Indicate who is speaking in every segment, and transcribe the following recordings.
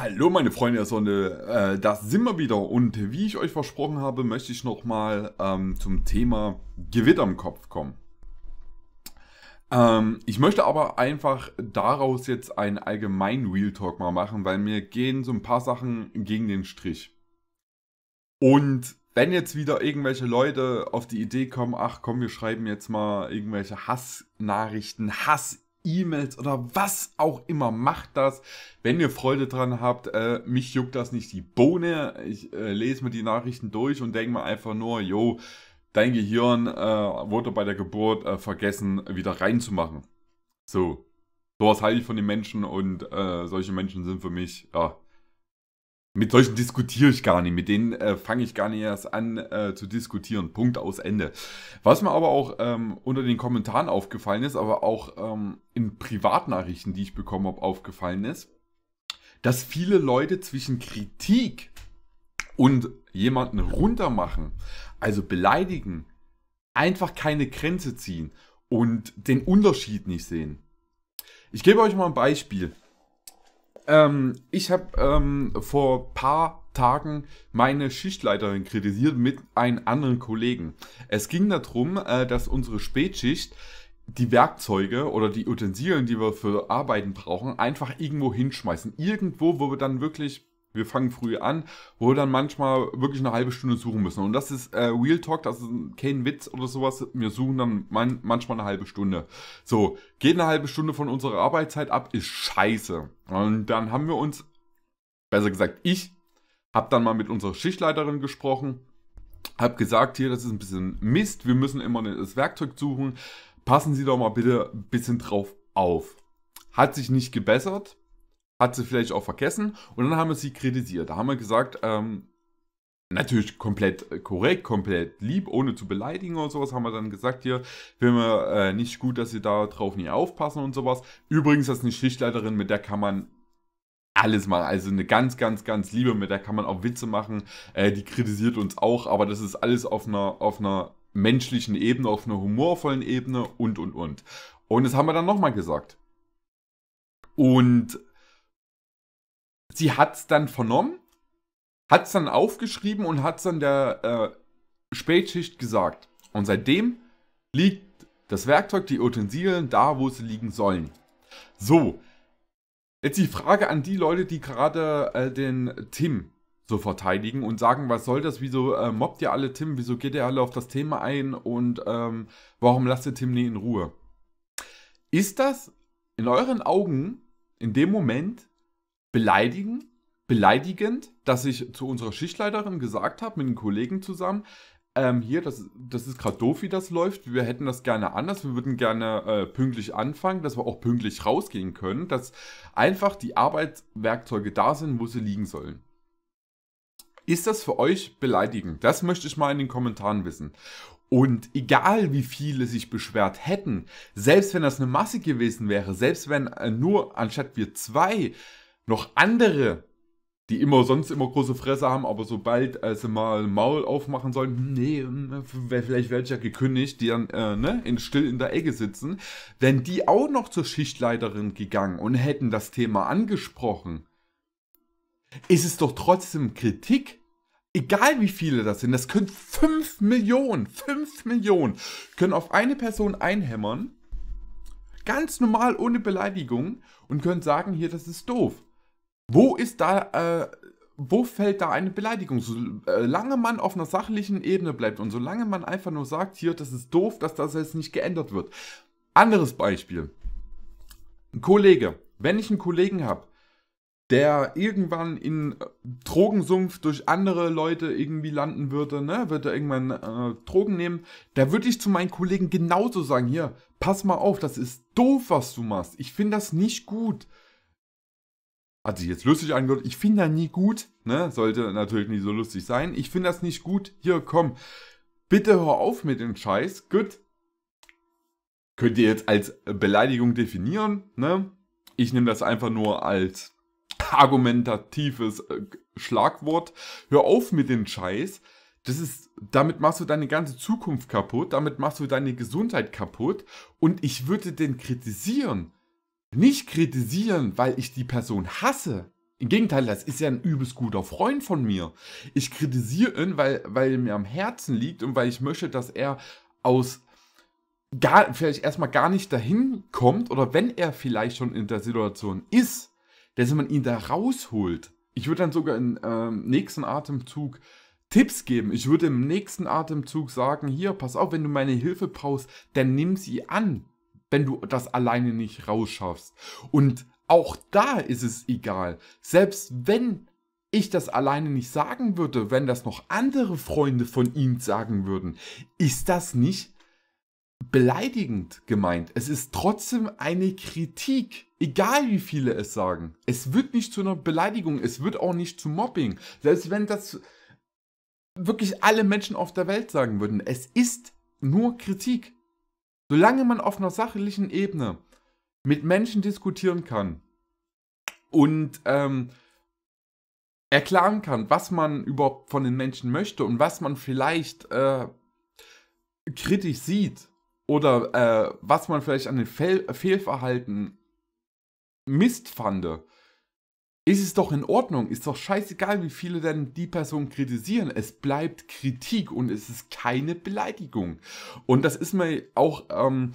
Speaker 1: Hallo meine Freunde der Sonne, äh, das sind wir wieder und wie ich euch versprochen habe, möchte ich nochmal ähm, zum Thema Gewitter im Kopf kommen. Ähm, ich möchte aber einfach daraus jetzt einen allgemeinen Real Talk mal machen, weil mir gehen so ein paar Sachen gegen den Strich. Und wenn jetzt wieder irgendwelche Leute auf die Idee kommen, ach komm, wir schreiben jetzt mal irgendwelche Hassnachrichten, Hass E-Mails oder was auch immer. Macht das, wenn ihr Freude dran habt. Äh, mich juckt das nicht die Bohne. Ich äh, lese mir die Nachrichten durch und denke mir einfach nur, yo, dein Gehirn äh, wurde bei der Geburt äh, vergessen, wieder reinzumachen. So. Sowas halte ich von den Menschen und äh, solche Menschen sind für mich, ja, mit solchen diskutiere ich gar nicht, mit denen äh, fange ich gar nicht erst an äh, zu diskutieren. Punkt aus Ende. Was mir aber auch ähm, unter den Kommentaren aufgefallen ist, aber auch ähm, in Privatnachrichten, die ich bekommen habe, aufgefallen ist, dass viele Leute zwischen Kritik und jemanden runtermachen, also beleidigen, einfach keine Grenze ziehen und den Unterschied nicht sehen. Ich gebe euch mal ein Beispiel. Ähm, ich habe ähm, vor paar Tagen meine Schichtleiterin kritisiert mit einem anderen Kollegen. Es ging darum, äh, dass unsere Spätschicht die Werkzeuge oder die Utensilien, die wir für Arbeiten brauchen, einfach irgendwo hinschmeißen. Irgendwo, wo wir dann wirklich wir fangen früh an, wo wir dann manchmal wirklich eine halbe Stunde suchen müssen. Und das ist äh, Real Talk, das ist kein Witz oder sowas. Wir suchen dann man manchmal eine halbe Stunde. So, geht eine halbe Stunde von unserer Arbeitszeit ab, ist scheiße. Und dann haben wir uns, besser gesagt, ich habe dann mal mit unserer Schichtleiterin gesprochen, habe gesagt, hier, das ist ein bisschen Mist, wir müssen immer das Werkzeug suchen. Passen Sie doch mal bitte ein bisschen drauf auf. Hat sich nicht gebessert hat sie vielleicht auch vergessen und dann haben wir sie kritisiert. Da haben wir gesagt, ähm, natürlich komplett äh, korrekt, komplett lieb, ohne zu beleidigen und sowas, haben wir dann gesagt, hier, wir wir äh, nicht gut, dass sie da drauf nie aufpassen und sowas. Übrigens, das ist eine Schichtleiterin, mit der kann man alles machen. Also eine ganz, ganz, ganz liebe, mit der kann man auch Witze machen. Äh, die kritisiert uns auch, aber das ist alles auf einer, auf einer menschlichen Ebene, auf einer humorvollen Ebene und, und, und. Und das haben wir dann nochmal gesagt. Und sie hat es dann vernommen, hat es dann aufgeschrieben und hat es dann der äh, Spätschicht gesagt. Und seitdem liegt das Werkzeug, die Utensilien da, wo sie liegen sollen. So, jetzt die Frage an die Leute, die gerade äh, den Tim so verteidigen und sagen, was soll das, wieso äh, mobbt ihr alle Tim, wieso geht ihr alle auf das Thema ein und ähm, warum lasst ihr Tim nie in Ruhe? Ist das in euren Augen in dem Moment beleidigen, beleidigend, dass ich zu unserer Schichtleiterin gesagt habe, mit den Kollegen zusammen, ähm, hier, das, das ist gerade doof, wie das läuft. Wir hätten das gerne anders. Wir würden gerne äh, pünktlich anfangen, dass wir auch pünktlich rausgehen können, dass einfach die Arbeitswerkzeuge da sind, wo sie liegen sollen. Ist das für euch beleidigend? Das möchte ich mal in den Kommentaren wissen. Und egal wie viele sich beschwert hätten, selbst wenn das eine Masse gewesen wäre, selbst wenn äh, nur anstatt wir zwei noch andere, die immer sonst immer große Fresse haben, aber sobald äh, sie mal Maul aufmachen sollen, nee, hm, vielleicht werde ich ja gekündigt, die dann äh, ne, in, still in der Ecke sitzen, wären die auch noch zur Schichtleiterin gegangen und hätten das Thema angesprochen. Ist es doch trotzdem Kritik, egal wie viele das sind, das können 5 Millionen, 5 Millionen, können auf eine Person einhämmern, ganz normal ohne Beleidigung und können sagen, hier, das ist doof. Wo ist da, äh, wo fällt da eine Beleidigung? Solange äh, man auf einer sachlichen Ebene bleibt und solange man einfach nur sagt, hier, das ist doof, dass das jetzt nicht geändert wird. Anderes Beispiel. Ein Kollege. Wenn ich einen Kollegen habe, der irgendwann in äh, Drogensumpf durch andere Leute irgendwie landen würde, ne, wird er irgendwann äh, Drogen nehmen, da würde ich zu meinen Kollegen genauso sagen, hier, pass mal auf, das ist doof, was du machst. Ich finde das nicht gut hat sich jetzt lustig angehört. Ich finde das nie gut. Ne? Sollte natürlich nicht so lustig sein. Ich finde das nicht gut. Hier, komm. Bitte hör auf mit dem Scheiß. Gut. Könnt ihr jetzt als Beleidigung definieren. Ne? Ich nehme das einfach nur als argumentatives äh, Schlagwort. Hör auf mit dem Scheiß. Das ist, damit machst du deine ganze Zukunft kaputt, damit machst du deine Gesundheit kaputt. Und ich würde den kritisieren, nicht kritisieren, weil ich die Person hasse. Im Gegenteil, das ist ja ein übelst guter Freund von mir. Ich kritisiere ihn, weil, weil er mir am Herzen liegt und weil ich möchte, dass er aus gar, vielleicht erstmal gar nicht dahin kommt oder wenn er vielleicht schon in der Situation ist, dass man ihn da rausholt. Ich würde dann sogar im ähm, nächsten Atemzug Tipps geben. Ich würde im nächsten Atemzug sagen, hier, pass auf, wenn du meine Hilfe brauchst, dann nimm sie an wenn du das alleine nicht rausschaffst. Und auch da ist es egal. Selbst wenn ich das alleine nicht sagen würde, wenn das noch andere Freunde von ihm sagen würden, ist das nicht beleidigend gemeint. Es ist trotzdem eine Kritik, egal wie viele es sagen. Es wird nicht zu einer Beleidigung, es wird auch nicht zu Mobbing. Selbst wenn das wirklich alle Menschen auf der Welt sagen würden, es ist nur Kritik. Solange man auf einer sachlichen Ebene mit Menschen diskutieren kann und ähm, erklären kann, was man überhaupt von den Menschen möchte und was man vielleicht äh, kritisch sieht oder äh, was man vielleicht an den Fehl Fehlverhalten missfande, ist es doch in Ordnung, ist doch scheißegal, wie viele denn die Person kritisieren. Es bleibt Kritik und es ist keine Beleidigung. Und das ist mir auch ähm,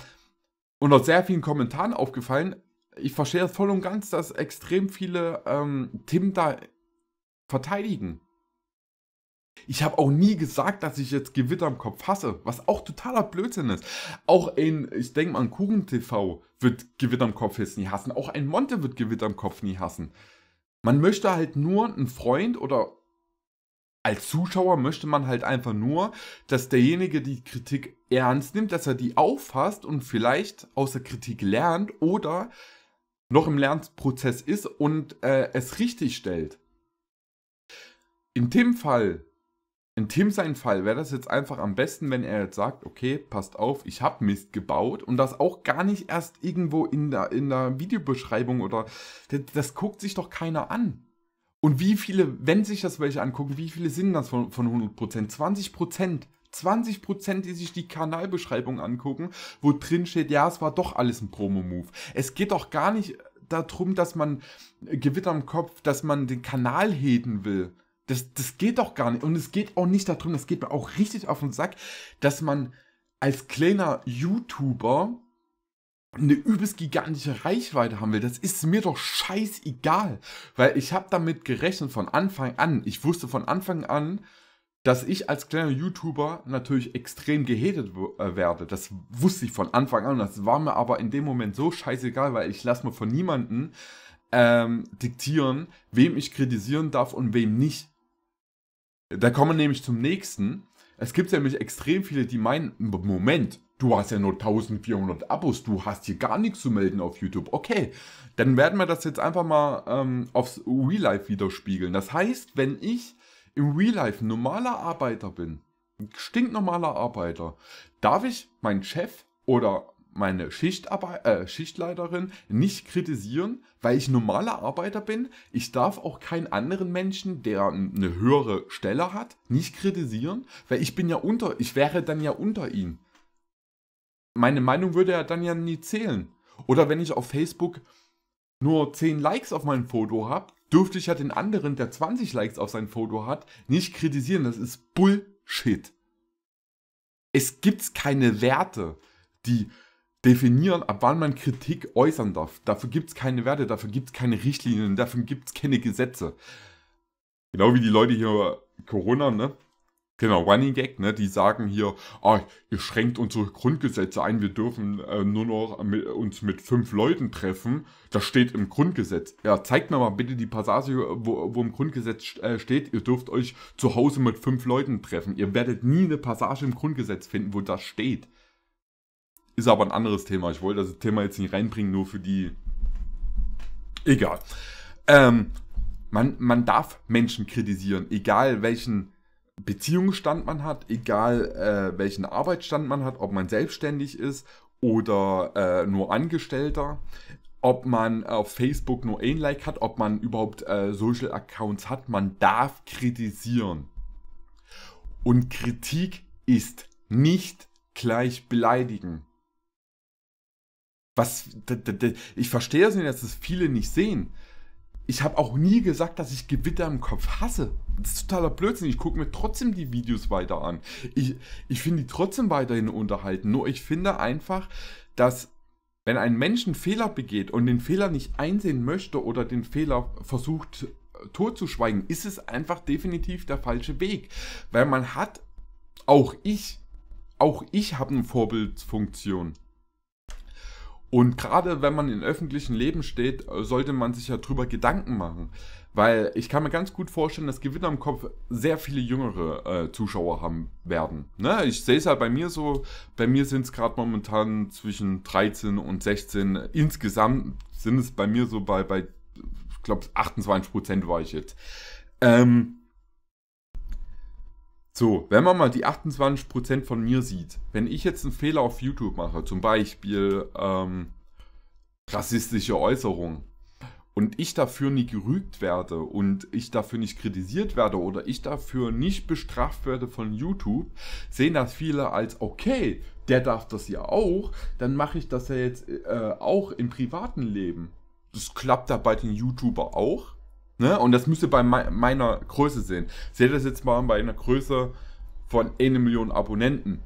Speaker 1: unter sehr vielen Kommentaren aufgefallen. Ich verstehe voll und ganz, dass extrem viele ähm, Tim da verteidigen. Ich habe auch nie gesagt, dass ich jetzt Gewitter im Kopf hasse, was auch totaler Blödsinn ist. Auch ein, ich denke mal, ein Kuchen TV wird Gewitter im Kopf jetzt nie hassen. Auch ein Monte wird Gewitter im Kopf nie hassen. Man möchte halt nur einen Freund oder als Zuschauer möchte man halt einfach nur, dass derjenige die Kritik ernst nimmt, dass er die auffasst und vielleicht aus der Kritik lernt oder noch im Lernprozess ist und äh, es richtig stellt. In dem Fall in Tim seinen Fall wäre das jetzt einfach am besten, wenn er jetzt sagt, okay, passt auf, ich habe Mist gebaut und das auch gar nicht erst irgendwo in der, in der Videobeschreibung oder das, das guckt sich doch keiner an. Und wie viele, wenn sich das welche angucken, wie viele sind das von, von 100%? 20%. 20%, die sich die Kanalbeschreibung angucken, wo drin steht, ja, es war doch alles ein Promo-Move. Es geht doch gar nicht darum, dass man Gewitter im Kopf, dass man den Kanal heden will das, das geht doch gar nicht. Und es geht auch nicht darum, das geht mir auch richtig auf den Sack, dass man als kleiner YouTuber eine übelst gigantische Reichweite haben will, das ist mir doch scheißegal, weil ich habe damit gerechnet von Anfang an. Ich wusste von Anfang an, dass ich als kleiner YouTuber natürlich extrem gehatet äh, werde. Das wusste ich von Anfang an. Das war mir aber in dem Moment so scheißegal, weil ich lasse mir von niemandem ähm, diktieren, wem ich kritisieren darf und wem nicht. Da kommen wir nämlich zum nächsten. Es gibt nämlich extrem viele, die meinen, Moment, du hast ja nur 1400 Abos, du hast hier gar nichts zu melden auf YouTube. Okay, dann werden wir das jetzt einfach mal ähm, aufs Real Life widerspiegeln. Das heißt, wenn ich im Real Life normaler Arbeiter bin, stinknormaler Arbeiter, darf ich meinen Chef oder meine Schichtarbeit, äh, Schichtleiterin nicht kritisieren, weil ich normaler Arbeiter bin. Ich darf auch keinen anderen Menschen, der eine höhere Stelle hat, nicht kritisieren, weil ich bin ja unter, ich wäre dann ja unter ihm. Meine Meinung würde ja dann ja nie zählen. Oder wenn ich auf Facebook nur 10 Likes auf mein Foto habe, dürfte ich ja den anderen, der 20 Likes auf sein Foto hat, nicht kritisieren. Das ist Bullshit. Es gibt keine Werte, die definieren, ab wann man Kritik äußern darf. Dafür gibt es keine Werte, dafür gibt es keine Richtlinien, dafür gibt es keine Gesetze. Genau wie die Leute hier Corona, ne? Genau, Running Gag, ne? Die sagen hier, ah, ihr schränkt unsere Grundgesetze ein, wir dürfen äh, nur noch mit, uns mit fünf Leuten treffen. Das steht im Grundgesetz. Ja, zeigt mir mal bitte die Passage, wo, wo im Grundgesetz äh, steht, ihr dürft euch zu Hause mit fünf Leuten treffen. Ihr werdet nie eine Passage im Grundgesetz finden, wo das steht. Ist aber ein anderes Thema. Ich wollte das Thema jetzt nicht reinbringen, nur für die. Egal. Ähm, man, man darf Menschen kritisieren, egal welchen Beziehungsstand man hat, egal äh, welchen Arbeitsstand man hat, ob man selbstständig ist oder äh, nur Angestellter, ob man äh, auf Facebook nur ein Like hat, ob man überhaupt äh, Social Accounts hat. Man darf kritisieren. Und Kritik ist nicht gleich beleidigen. Was, ich verstehe es nicht, dass es viele nicht sehen. Ich habe auch nie gesagt, dass ich Gewitter im Kopf hasse. Das ist totaler Blödsinn. Ich gucke mir trotzdem die Videos weiter an. Ich, ich finde die trotzdem weiterhin unterhalten. Nur ich finde einfach, dass wenn ein Mensch einen Fehler begeht und den Fehler nicht einsehen möchte oder den Fehler versucht äh, totzuschweigen, ist es einfach definitiv der falsche Weg. Weil man hat, auch ich, auch ich habe eine Vorbildfunktion. Und gerade wenn man im öffentlichen Leben steht, sollte man sich ja drüber Gedanken machen. Weil ich kann mir ganz gut vorstellen, dass Gewinner im Kopf sehr viele jüngere äh, Zuschauer haben werden. Ne? Ich sehe es ja bei mir so, bei mir sind es gerade momentan zwischen 13 und 16. Insgesamt sind es bei mir so bei, bei ich glaube, 28 Prozent war ich jetzt. Ähm, so, wenn man mal die 28% von mir sieht, wenn ich jetzt einen Fehler auf YouTube mache, zum Beispiel ähm, rassistische Äußerungen, und ich dafür nie gerügt werde und ich dafür nicht kritisiert werde oder ich dafür nicht bestraft werde von YouTube, sehen das viele als okay, der darf das ja auch, dann mache ich das ja jetzt äh, auch im privaten Leben. Das klappt da bei den YouTuber auch. Ne? Und das müsst ihr bei me meiner Größe sehen. Seht das jetzt mal bei einer Größe von 1 Million Abonnenten.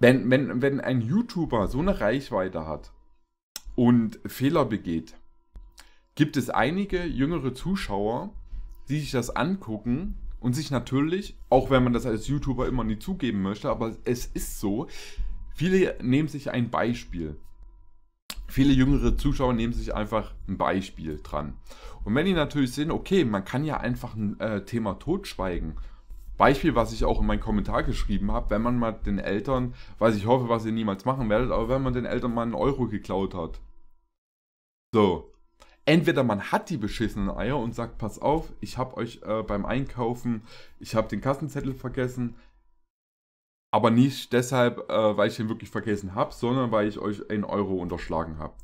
Speaker 1: Wenn, wenn, wenn ein YouTuber so eine Reichweite hat und Fehler begeht, gibt es einige jüngere Zuschauer, die sich das angucken und sich natürlich, auch wenn man das als YouTuber immer nie zugeben möchte, aber es ist so, viele nehmen sich ein Beispiel. Viele jüngere Zuschauer nehmen sich einfach ein Beispiel dran. Und wenn die natürlich sehen, okay, man kann ja einfach ein äh, Thema totschweigen. Beispiel, was ich auch in meinen Kommentar geschrieben habe, wenn man mal den Eltern, was ich hoffe, was ihr niemals machen werdet, aber wenn man den Eltern mal einen Euro geklaut hat. So. Entweder man hat die beschissenen Eier und sagt, pass auf, ich habe euch äh, beim Einkaufen, ich habe den Kassenzettel vergessen, aber nicht deshalb, äh, weil ich den wirklich vergessen habe, sondern weil ich euch einen Euro unterschlagen habe.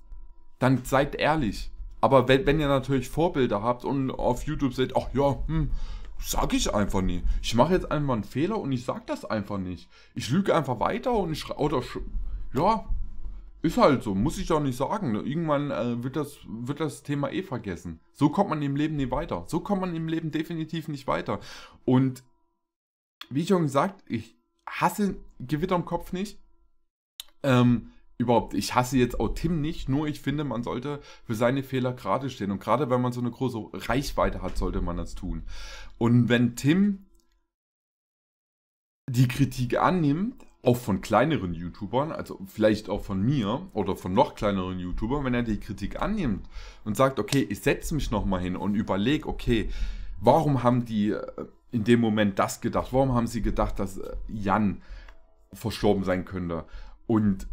Speaker 1: Dann seid ehrlich. Aber wenn, wenn, ihr natürlich Vorbilder habt und auf YouTube seht, ach ja, hm, sag ich einfach nie. Ich mache jetzt einfach einen Fehler und ich sag das einfach nicht. Ich lüge einfach weiter und ich oder ja, ist halt so, muss ich doch nicht sagen. Irgendwann äh, wird, das, wird das Thema eh vergessen. So kommt man im Leben nie weiter. So kommt man im Leben definitiv nicht weiter. Und wie ich schon gesagt, ich, hasse Gewitter im Kopf nicht. Ähm, überhaupt, ich hasse jetzt auch Tim nicht, nur ich finde, man sollte für seine Fehler gerade stehen. Und gerade wenn man so eine große Reichweite hat, sollte man das tun. Und wenn Tim die Kritik annimmt, auch von kleineren YouTubern, also vielleicht auch von mir oder von noch kleineren YouTubern, wenn er die Kritik annimmt und sagt, okay, ich setze mich nochmal hin und überlege, okay, warum haben die äh, in dem Moment das gedacht? Warum haben sie gedacht, dass äh, Jan verstorben sein könnte? Und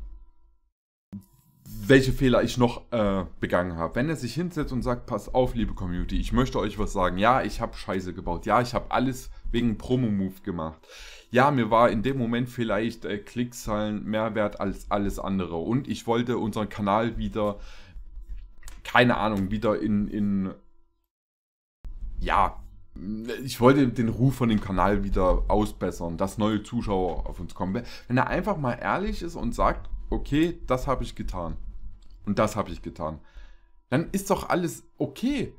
Speaker 1: welche Fehler ich noch äh, begangen habe. Wenn er sich hinsetzt und sagt, pass auf, liebe Community, ich möchte euch was sagen. Ja, ich habe Scheiße gebaut. Ja, ich habe alles wegen Promo-Move gemacht. Ja, mir war in dem Moment vielleicht äh, Klickzahlen mehr wert als alles andere. Und ich wollte unseren Kanal wieder, keine Ahnung, wieder in, in ja, ich wollte den Ruf von dem Kanal wieder ausbessern, dass neue Zuschauer auf uns kommen. Wenn er einfach mal ehrlich ist und sagt, okay, das habe ich getan und das habe ich getan, dann ist doch alles okay.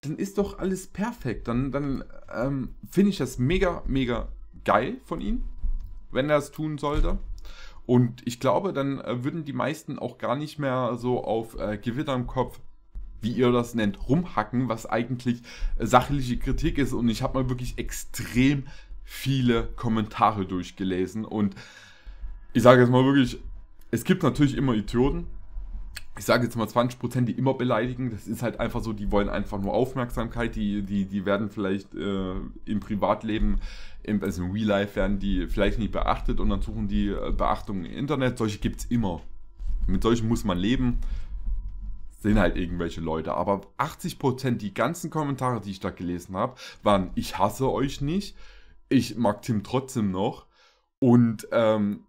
Speaker 1: Dann ist doch alles perfekt. Dann, dann ähm, finde ich das mega, mega geil von ihm, wenn er es tun sollte. Und ich glaube, dann äh, würden die meisten auch gar nicht mehr so auf äh, Gewitter im Kopf wie ihr das nennt, rumhacken, was eigentlich äh, sachliche Kritik ist. Und ich habe mal wirklich extrem viele Kommentare durchgelesen. Und ich sage jetzt mal wirklich, es gibt natürlich immer Idioten. Ich sage jetzt mal 20%, die immer beleidigen. Das ist halt einfach so, die wollen einfach nur Aufmerksamkeit. Die, die, die werden vielleicht äh, im Privatleben, im, also im Real Life, werden die vielleicht nicht beachtet und dann suchen die äh, Beachtung im Internet. Solche gibt es immer. Mit solchen muss man leben sind halt irgendwelche Leute. Aber 80 Prozent, die ganzen Kommentare, die ich da gelesen habe, waren, ich hasse euch nicht, ich mag Tim trotzdem noch und ähm,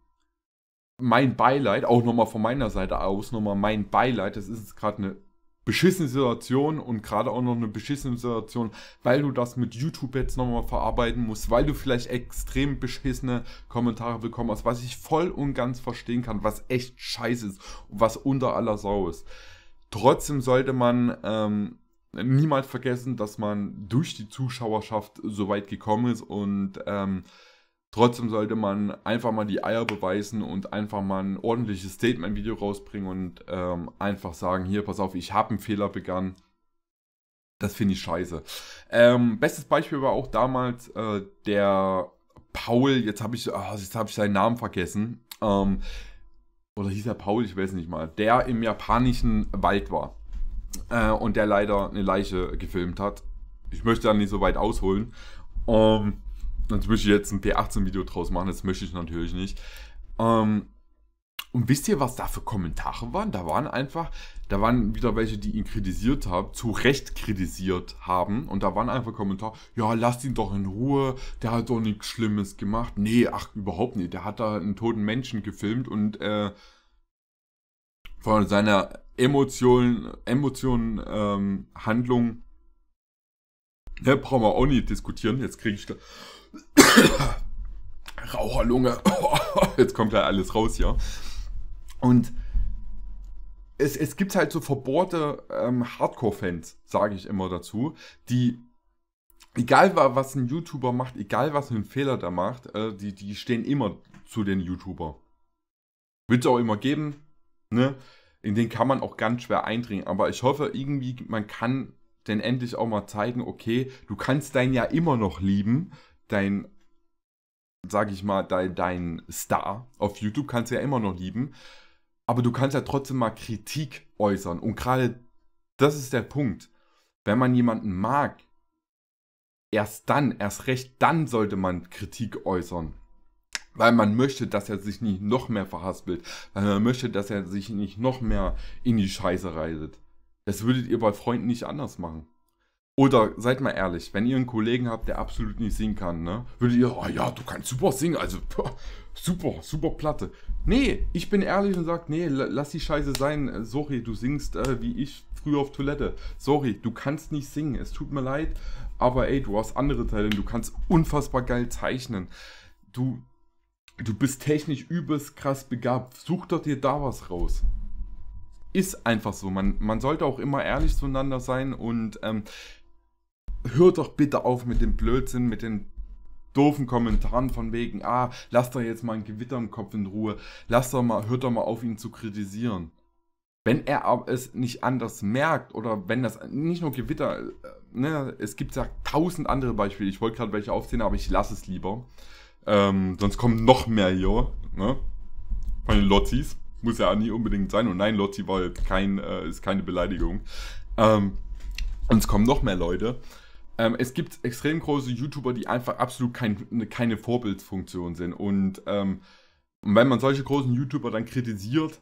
Speaker 1: mein Beileid, auch nochmal von meiner Seite aus, nochmal mein Beileid, das ist jetzt gerade eine beschissene Situation und gerade auch noch eine beschissene Situation, weil du das mit YouTube jetzt nochmal verarbeiten musst, weil du vielleicht extrem beschissene Kommentare bekommen hast, was ich voll und ganz verstehen kann, was echt scheiße ist und was unter aller Sau ist. Trotzdem sollte man ähm, niemals vergessen, dass man durch die Zuschauerschaft so weit gekommen ist und ähm, trotzdem sollte man einfach mal die Eier beweisen und einfach mal ein ordentliches Statement-Video rausbringen und ähm, einfach sagen, hier, pass auf, ich habe einen Fehler begangen. Das finde ich scheiße. Ähm, bestes Beispiel war auch damals äh, der Paul, jetzt habe ich, oh, hab ich seinen Namen vergessen. Ähm, oder hieß er Paul, ich weiß nicht mal, der im japanischen Wald war äh, und der leider eine Leiche gefilmt hat. Ich möchte da nicht so weit ausholen. Ähm, sonst möchte ich jetzt ein P18-Video draus machen, das möchte ich natürlich nicht. Ähm, und wisst ihr, was da für Kommentare waren? Da waren einfach, da waren wieder welche, die ihn kritisiert haben, zu Recht kritisiert haben. Und da waren einfach Kommentare, ja, lasst ihn doch in Ruhe, der hat doch nichts Schlimmes gemacht. Nee, ach, überhaupt nicht. Der hat da einen toten Menschen gefilmt und äh, von seiner Emotionen, Emotionen, ähm, Handlung, ne, brauchen wir auch nicht diskutieren. Jetzt kriege ich... da. Raucherlunge. Jetzt kommt da alles raus hier. Und es, es gibt halt so verbohrte ähm, Hardcore-Fans, sage ich immer dazu, die, egal was ein YouTuber macht, egal was ein Fehler da macht, äh, die, die stehen immer zu den YouTuber. Wird es auch immer geben, ne? In den kann man auch ganz schwer eindringen. Aber ich hoffe irgendwie, man kann denn endlich auch mal zeigen, okay, du kannst dein ja immer noch lieben, dein, sag ich mal, dein, dein Star auf YouTube kannst du ja immer noch lieben aber du kannst ja trotzdem mal Kritik äußern. Und gerade das ist der Punkt. Wenn man jemanden mag, erst dann, erst recht dann sollte man Kritik äußern. Weil man möchte, dass er sich nicht noch mehr verhaspelt. Weil man möchte, dass er sich nicht noch mehr in die Scheiße reitet. Das würdet ihr bei Freunden nicht anders machen. Oder seid mal ehrlich, wenn ihr einen Kollegen habt, der absolut nicht singen kann, ne? Würdet ihr, oh ja, du kannst super singen, also super, super Platte. Nee, ich bin ehrlich und sage, nee, lass die Scheiße sein. Äh, sorry, du singst äh, wie ich früher auf Toilette. Sorry, du kannst nicht singen. Es tut mir leid. Aber ey, du hast andere Talente. Du kannst unfassbar geil zeichnen. Du, du bist technisch übelst krass begabt. Such doch dir da was raus. Ist einfach so. Man, man sollte auch immer ehrlich zueinander sein und ähm, hört doch bitte auf mit dem Blödsinn, mit den doofen Kommentaren von wegen, ah, lasst doch jetzt mal ein Gewitter im Kopf in Ruhe, lasst doch mal, hört doch mal auf, ihn zu kritisieren. Wenn er es nicht anders merkt oder wenn das nicht nur Gewitter, äh, ne, es gibt ja tausend andere Beispiele. Ich wollte gerade welche aufzählen, aber ich lasse es lieber. Ähm, sonst kommen noch mehr hier, ne? Von den Lotzis. Muss ja auch nie unbedingt sein. Und nein, Lotzi war jetzt kein, äh, ist keine Beleidigung. Ähm, und kommen noch mehr Leute ähm, es gibt extrem große YouTuber, die einfach absolut kein, keine Vorbildfunktion sind. Und ähm, wenn man solche großen YouTuber dann kritisiert,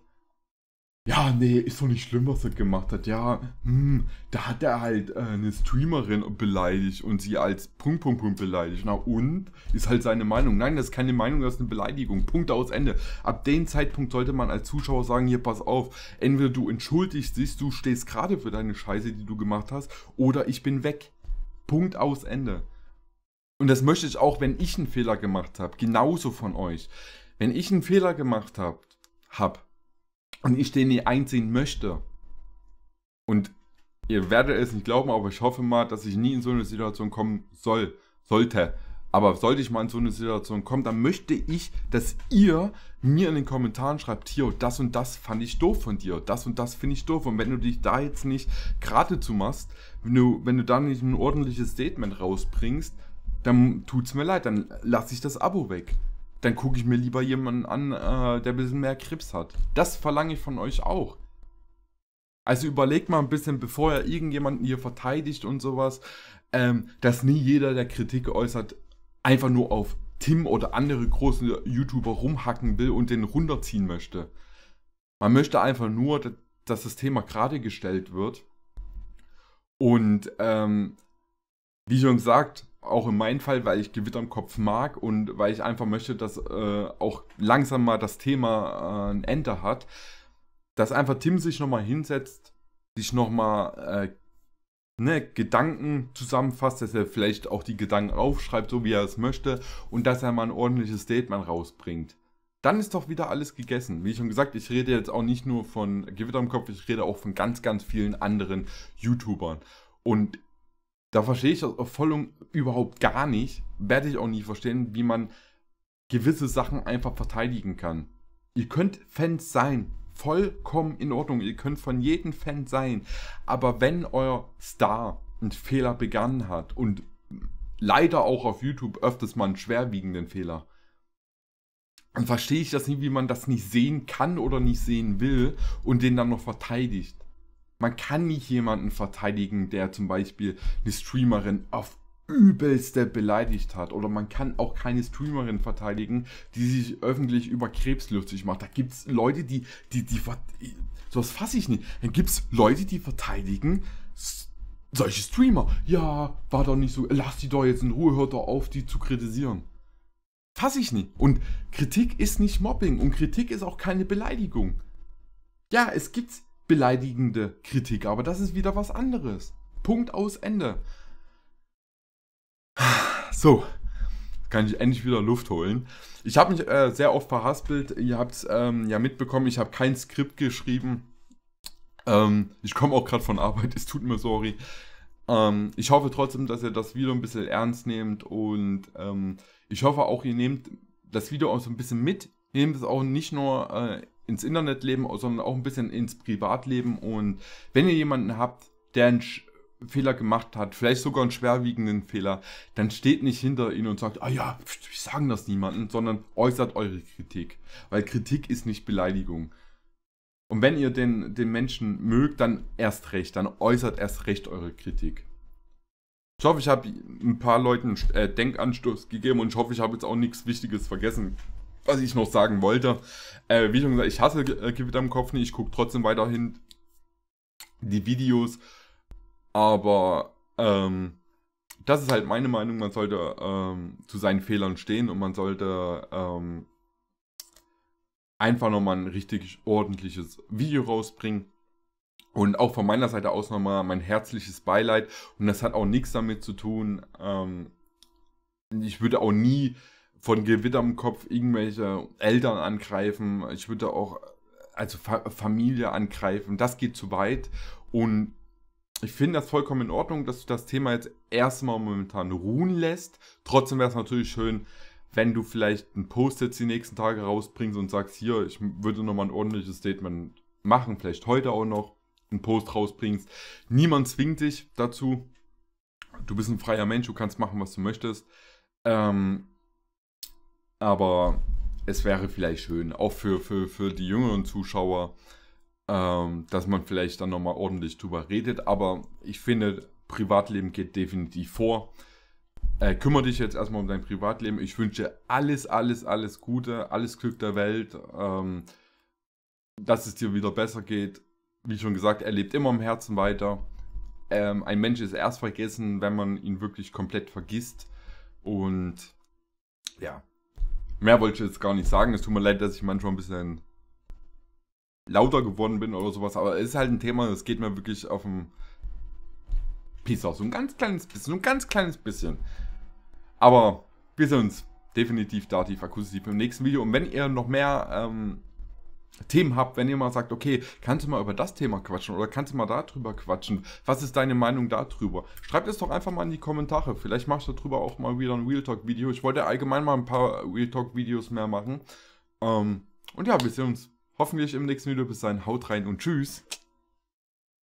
Speaker 1: ja, nee, ist doch nicht schlimm, was er gemacht hat. Ja, hm, da hat er halt äh, eine Streamerin beleidigt und sie als Punkt, Punkt, Punkt beleidigt. Na und? Ist halt seine Meinung. Nein, das ist keine Meinung, das ist eine Beleidigung. Punkt aus Ende. Ab dem Zeitpunkt sollte man als Zuschauer sagen, hier, pass auf, entweder du entschuldigst dich, du stehst gerade für deine Scheiße, die du gemacht hast, oder ich bin weg. Punkt aus Ende. Und das möchte ich auch, wenn ich einen Fehler gemacht habe, genauso von euch. Wenn ich einen Fehler gemacht habe, hab, und ich den nie einsehen möchte, und ihr werdet es nicht glauben, aber ich hoffe mal, dass ich nie in so eine Situation kommen soll, sollte, aber sollte ich mal in so eine Situation kommen, dann möchte ich, dass ihr mir in den Kommentaren schreibt, hier, das und das fand ich doof von dir, das und das finde ich doof. Und wenn du dich da jetzt nicht gerade zu machst, wenn du, wenn du da nicht ein ordentliches Statement rausbringst, dann tut es mir leid, dann lasse ich das Abo weg. Dann gucke ich mir lieber jemanden an, äh, der ein bisschen mehr Krebs hat. Das verlange ich von euch auch. Also überlegt mal ein bisschen, bevor ihr irgendjemanden hier verteidigt und sowas, ähm, dass nie jeder, der Kritik äußert, einfach nur auf Tim oder andere große YouTuber rumhacken will und den runterziehen möchte. Man möchte einfach nur, dass das Thema gerade gestellt wird. Und ähm, wie schon gesagt, auch in meinem Fall, weil ich Gewitter im Kopf mag und weil ich einfach möchte, dass äh, auch langsam mal das Thema äh, ein Ende hat, dass einfach Tim sich nochmal hinsetzt, sich nochmal äh, ne, Gedanken zusammenfasst, dass er vielleicht auch die Gedanken aufschreibt, so wie er es möchte, und dass er mal ein ordentliches Statement rausbringt. Dann ist doch wieder alles gegessen. Wie schon gesagt, ich rede jetzt auch nicht nur von Gewitter im Kopf, ich rede auch von ganz, ganz vielen anderen YouTubern. Und da verstehe ich das voll und überhaupt gar nicht. Werde ich auch nie verstehen, wie man gewisse Sachen einfach verteidigen kann. Ihr könnt Fans sein, vollkommen in Ordnung. Ihr könnt von jedem Fan sein. Aber wenn euer Star einen Fehler begangen hat und leider auch auf YouTube öfters mal einen schwerwiegenden Fehler, dann verstehe ich das nicht, wie man das nicht sehen kann oder nicht sehen will und den dann noch verteidigt. Man kann nicht jemanden verteidigen, der zum Beispiel eine Streamerin auf übelste beleidigt hat. Oder man kann auch keine Streamerin verteidigen, die sich öffentlich über Krebs lustig macht. Da gibt es Leute, die, die, die, die sowas fasse ich nicht. Dann gibt es Leute, die verteidigen solche Streamer. Ja, war doch nicht so, lass die doch jetzt in Ruhe, hört doch auf, die zu kritisieren. Fasse ich nicht. Und Kritik ist nicht Mobbing und Kritik ist auch keine Beleidigung. Ja, es gibt beleidigende Kritik, aber das ist wieder was anderes. Punkt aus Ende. So, kann ich endlich wieder Luft holen. Ich habe mich äh, sehr oft verhaspelt. Ihr habt es ähm, ja mitbekommen, ich habe kein Skript geschrieben. Ähm, ich komme auch gerade von Arbeit, es tut mir sorry. Ähm, ich hoffe trotzdem, dass ihr das Video ein bisschen ernst nehmt und ähm, ich hoffe auch, ihr nehmt das Video auch so ein bisschen mit. nehmt es auch nicht nur äh, ins Internetleben, sondern auch ein bisschen ins Privatleben. Und wenn ihr jemanden habt, der ein Fehler gemacht hat, vielleicht sogar einen schwerwiegenden Fehler, dann steht nicht hinter ihnen und sagt, ah ja, wir sagen das niemandem, sondern äußert eure Kritik. Weil Kritik ist nicht Beleidigung. Und wenn ihr den, den Menschen mögt, dann erst recht, dann äußert erst recht eure Kritik. Ich hoffe, ich habe ein paar Leuten äh, Denkanstoß gegeben und ich hoffe, ich habe jetzt auch nichts Wichtiges vergessen, was ich noch sagen wollte. Äh, wie schon gesagt, ich hasse äh, Gewitter im Kopf nicht, ich gucke trotzdem weiterhin die Videos aber ähm, das ist halt meine Meinung, man sollte ähm, zu seinen Fehlern stehen und man sollte ähm, einfach nochmal ein richtig ordentliches Video rausbringen. Und auch von meiner Seite aus nochmal mein herzliches Beileid. Und das hat auch nichts damit zu tun. Ähm, ich würde auch nie von Gewitter im Kopf irgendwelche Eltern angreifen. Ich würde auch also Familie angreifen. Das geht zu weit. Und ich finde das vollkommen in Ordnung, dass du das Thema jetzt erstmal momentan ruhen lässt. Trotzdem wäre es natürlich schön, wenn du vielleicht ein Post jetzt die nächsten Tage rausbringst und sagst, hier, ich würde nochmal ein ordentliches Statement machen, vielleicht heute auch noch einen Post rausbringst. Niemand zwingt dich dazu. Du bist ein freier Mensch, du kannst machen, was du möchtest. Ähm, aber es wäre vielleicht schön, auch für, für, für die jüngeren Zuschauer, ähm, dass man vielleicht dann nochmal ordentlich drüber redet. Aber ich finde, Privatleben geht definitiv vor. Äh, kümmere dich jetzt erstmal um dein Privatleben. Ich wünsche alles, alles, alles Gute, alles Glück der Welt, ähm, dass es dir wieder besser geht. Wie schon gesagt, er lebt immer im Herzen weiter. Ähm, ein Mensch ist erst vergessen, wenn man ihn wirklich komplett vergisst. Und ja, mehr wollte ich jetzt gar nicht sagen. Es tut mir leid, dass ich manchmal ein bisschen lauter geworden bin oder sowas. Aber es ist halt ein Thema, das geht mir wirklich auf den Peace aus. So ein ganz kleines bisschen, so ein ganz kleines bisschen. Aber wir sehen uns definitiv da dativ, akkusativ im nächsten Video. Und wenn ihr noch mehr ähm, Themen habt, wenn ihr mal sagt, okay, kannst du mal über das Thema quatschen oder kannst du mal darüber quatschen? Was ist deine Meinung darüber? Schreibt es doch einfach mal in die Kommentare. Vielleicht mache ich darüber auch mal wieder ein Real Talk Video. Ich wollte allgemein mal ein paar Real Talk Videos mehr machen. Ähm, und ja, wir sehen uns Hoffentlich im nächsten Video. Bis dahin, haut rein und tschüss.